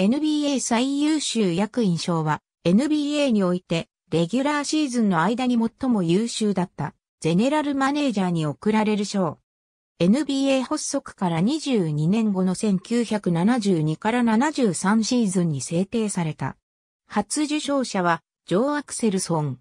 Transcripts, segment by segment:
NBA 最優秀役員賞は、NBA において、レギュラーシーズンの間に最も優秀だった、ゼネラルマネージャーに贈られる賞。NBA 発足から22年後の1972から73シーズンに制定された。初受賞者は、ジョー・アクセルソン。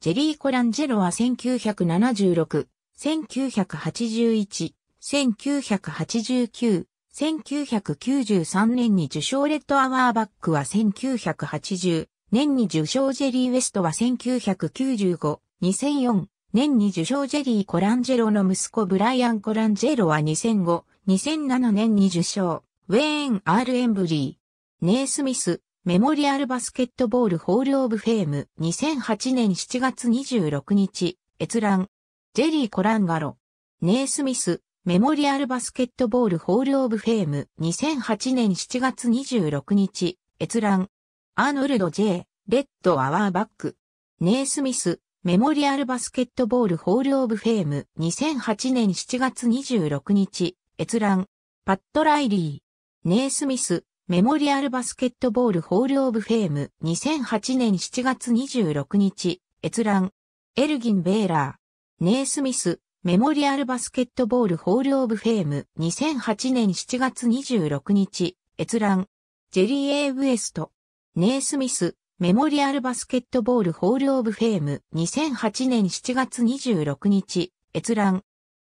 ジェリー・コランジェロは1976、1981、1989、1993年に受賞レッドアワーバックは1980年に受賞ジェリー・ウェストは1995、2004年に受賞ジェリー・コランジェロの息子ブライアン・コランジェロは2005、2007年に受賞、ウェーン・アール・エンブリー、ネイスミス、メモリアルバスケットボールホールオブフェーム2008年7月26日、閲覧。ジェリー・コランガロ。ネイスミス、メモリアルバスケットボールホールオブフェーム2008年7月26日、閲覧。アーノルド J、レッドアワーバック。ネイスミス、メモリアルバスケットボールホールオブフェーム2008年7月26日、閲覧。パッドライリー。ネイスミス、メモリアルバスケットボールホールオブフェーム2008年7月26日、閲覧。エルギン・ベーラー。ネイスミス、メモリアルバスケットボールホールオブフェーム2008年7月26日、閲覧。ジェリー・エイ・ウエスト。ネイスミス、メモリアルバスケットボールホールオブフェーム2008年7月26日、閲覧。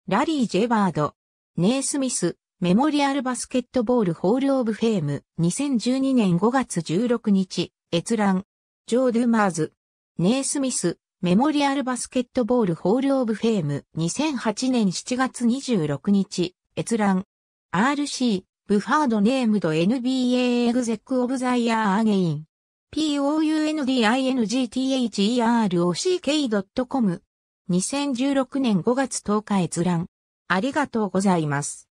ラリー・ジェバード。ネイスミス、メモリアルバスケットボールホールオブフェーム2012年5月16日、閲覧。ジョー・ドゥマーズ。ネイスミス、メモリアルバスケットボールホールオブフェーム2008年7月26日、閲覧。RC、ブファードネームド NBA エグゼックオブザイヤーアゲイン。poundingtherOCK.com。2016年5月10日閲覧。ありがとうございます。